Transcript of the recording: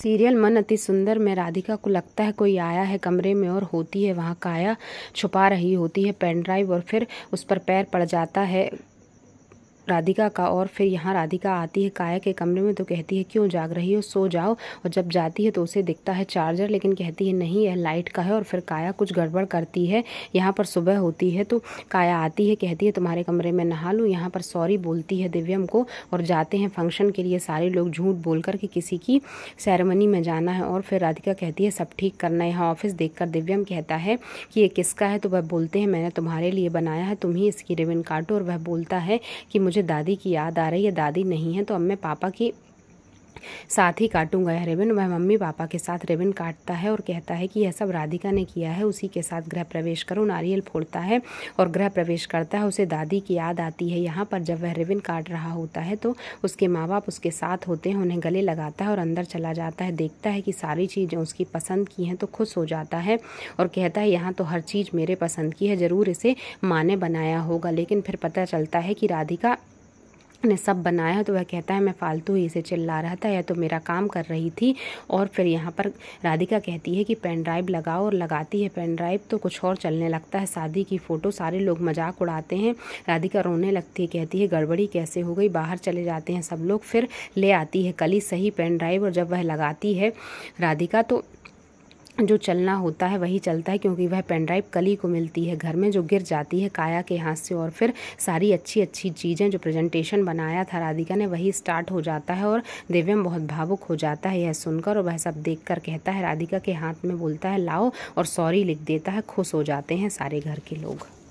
serial मन अति सुंदर में राधिका को लगता है कोई आया है कमरे में और होती है वहाँ काया छुपा रही होती है पेन ड्राइव और फिर उस पर पैर पड़ जाता है राधिका का और फिर यहाँ राधिका आती है काया के कमरे में तो कहती है क्यों जाग रही हो सो जाओ और जब जाती है तो उसे दिखता है चार्जर लेकिन कहती है नहीं यह लाइट का है और फिर काया कुछ गड़बड़ करती है यहाँ पर सुबह होती है तो काया आती है कहती है तुम्हारे कमरे में नहा लूँ यहाँ पर सॉरी बोलती है दिव्यम को और जाते हैं फंक्शन के लिए सारे लोग झूठ बोल कर कि किसी की सेरेमनी में जाना है और फिर राधिका कहती है सब ठीक करना है यहाँ ऑफिस कर दिव्यम कहता है कि ये किसका है तो वह बोलते हैं मैंने तुम्हारे लिए बनाया है तुम ही इसकी रिबन काटो और वह बोलता है कि मुझे मुझे दादी की याद आ रही है दादी नहीं है तो अब मैं पापा की साथ ही काटूंगा यह वह मम्मी पापा के साथ रेबिन काटता है और कहता है कि यह सब राधिका ने किया है उसी के साथ गृह प्रवेश करो नारियल फोड़ता है और गृह प्रवेश करता है उसे दादी की याद आती है यहाँ पर जब वह रेबिन काट रहा होता है तो उसके माँ बाप उसके साथ होते हैं उन्हें गले लगाता है और अंदर चला जाता है देखता है कि सारी चीज़ें उसकी पसंद की हैं तो खुश हो जाता है और कहता है यहाँ तो हर चीज़ मेरे पसंद की है ज़रूर इसे माँ ने बनाया होगा लेकिन फिर पता चलता है कि राधिका ने सब बनाया तो वह कहता है मैं फालतू ही इसे चिल्ला रहा था या तो मेरा काम कर रही थी और फिर यहाँ पर राधिका कहती है कि पेन ड्राइव लगाओ और लगाती है पेन ड्राइव तो कुछ और चलने लगता है शादी की फ़ोटो सारे लोग मजाक उड़ाते हैं राधिका रोने लगती है कहती है गड़बड़ी कैसे हो गई बाहर चले जाते हैं सब लोग फिर ले आती है कली सही पेन ड्राइव और जब वह लगाती है राधिका तो जो चलना होता है वही चलता है क्योंकि वह पेनड्राइव कली को मिलती है घर में जो गिर जाती है काया के हाथ से और फिर सारी अच्छी अच्छी चीज़ें जो प्रेजेंटेशन बनाया था राधिका ने वही स्टार्ट हो जाता है और दिव्यम बहुत भावुक हो जाता है यह सुनकर और वह सब देख कर कहता है राधिका के हाथ में बोलता है लाओ और सॉरी लिख देता है खुश हो जाते हैं सारे घर के लोग